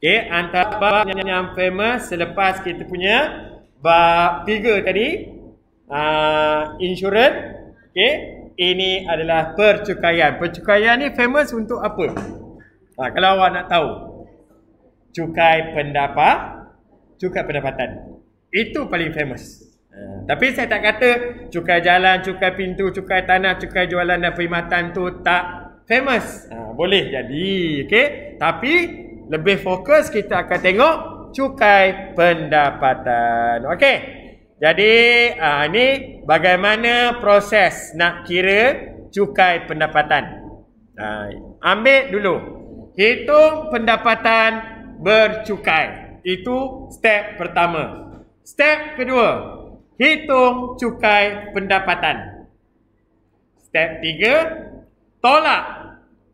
Okey, antara bab yang, yang famous selepas kita punya bab tiga tadi uh, insurance. Okey, ini adalah percukaian. Percukaian ni famous untuk apa? Ha, kalau awak nak tahu. Cukai pendapat, cukai pendapatan. Itu paling famous. Hmm. Tapi saya tak kata cukai jalan, cukai pintu, cukai tanah, cukai jualan dan perkhidmatan tu tak famous. Ha, boleh jadi, okay, Tapi lebih fokus kita akan tengok cukai pendapatan. Okey. Jadi uh, ini bagaimana proses nak kira cukai pendapatan. Uh, ambil dulu. Hitung pendapatan bercukai. Itu step pertama. Step kedua. Hitung cukai pendapatan. Step tiga. Tolak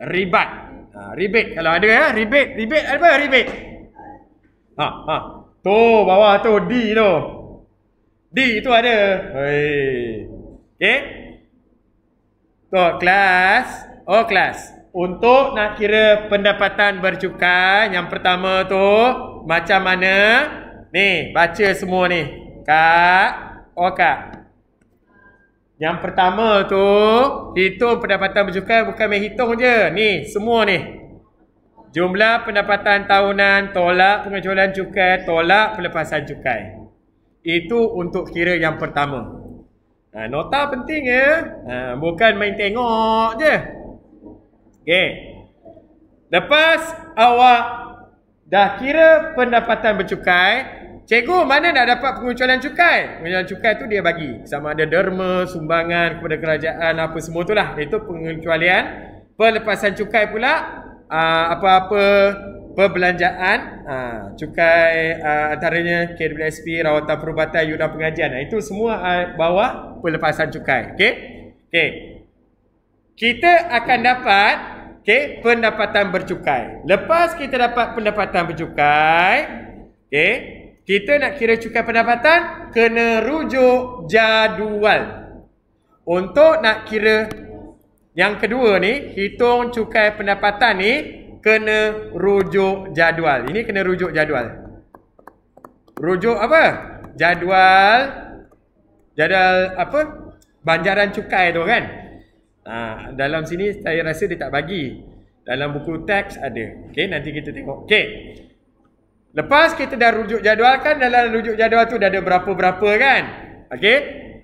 ribat. Ha, rebate kalau ada ya. Eh, ribet ribet apa? Rebate. Ha, ha. Tu bawah tu D tu. D tu ada. Hei. Okey. Tu kelas, oh kelas. Untuk nak kira pendapatan bercukai yang pertama tu macam mana? Ni, baca semua ni. Kak, oh kak. Yang pertama tu Hitung pendapatan berjukan bukan main hitung je Ni semua ni Jumlah pendapatan tahunan Tolak pengecualian cukai Tolak pelepasan cukai Itu untuk kira yang pertama ha, Nota penting ya ha, Bukan main tengok je Okay Lepas awak Dah kira pendapatan bercukai Cikgu mana nak dapat pengucualan cukai? Pengucualan cukai tu dia bagi. Sama ada derma, sumbangan kepada kerajaan, apa semua tu lah. Itu pengucualian. Pelepasan cukai pula, ah, apa-apa perbelanjaan, ah, cukai ah, antaranya KWSP, rawatan perubatan, yudah pengajian. nah Itu semua bawah pelepasan cukai. Okay? Okay. Kita akan dapat okay, pendapatan bercukai. Lepas kita dapat pendapatan bercukai, okay, kita nak kira cukai pendapatan, kena rujuk jadual. Untuk nak kira yang kedua ni, hitung cukai pendapatan ni, kena rujuk jadual. Ini kena rujuk jadual. Rujuk apa? Jadual. Jadual apa? Banjaran cukai tu kan? Ah, dalam sini saya rasa dia tak bagi. Dalam buku teks ada. Okay nanti kita tengok. Okay. Lepas kita dah rujuk jadual kan dalam rujuk jadual tu dah ada berapa-berapa kan? Okey.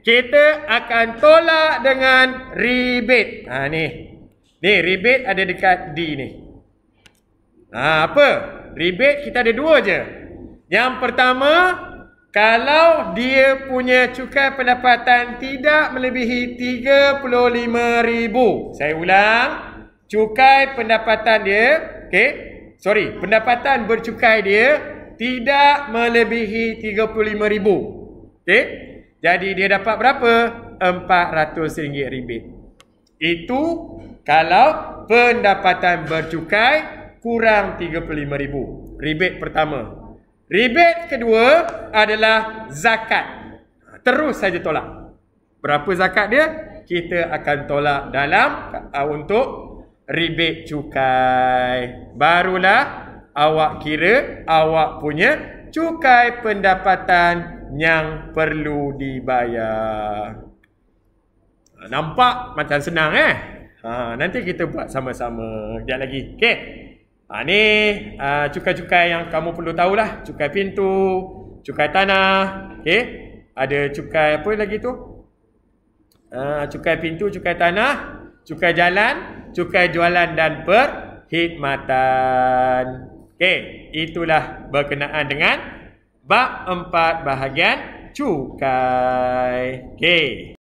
Kita akan tolak dengan rebate. Ha ni. Ni rebate ada dekat D ni. Ha apa? Rebate kita ada dua je. Yang pertama, kalau dia punya cukai pendapatan tidak melebihi 35,000. Saya ulang. Cukai pendapatan dia, okey? sorry, pendapatan bercukai dia tidak melebihi 35 ribu. Okay, Jadi dia dapat berapa? 400 ringgit ribet. Itu kalau pendapatan bercukai kurang 35000. Ribet pertama. Ribet kedua adalah zakat. Ha, terus saja tolak. Berapa zakat dia? Kita akan tolak dalam ah, untuk ribet cukai. Barulah awak kira awak punya cukai pendapatan yang perlu dibayar. Nampak macam senang eh? Ha, nanti kita buat sama-sama. Sekejap lagi. Okay. Ha, ni uh, cukai-cukai yang kamu perlu tahulah. Cukai pintu, cukai tanah. Okay. Ada cukai apa lagi tu? Uh, cukai pintu, cukai tanah, cukai jalan, cukai jualan dan perkhidmatan. Okey, itulah berkenaan dengan bab empat bahagian cukai. Okey.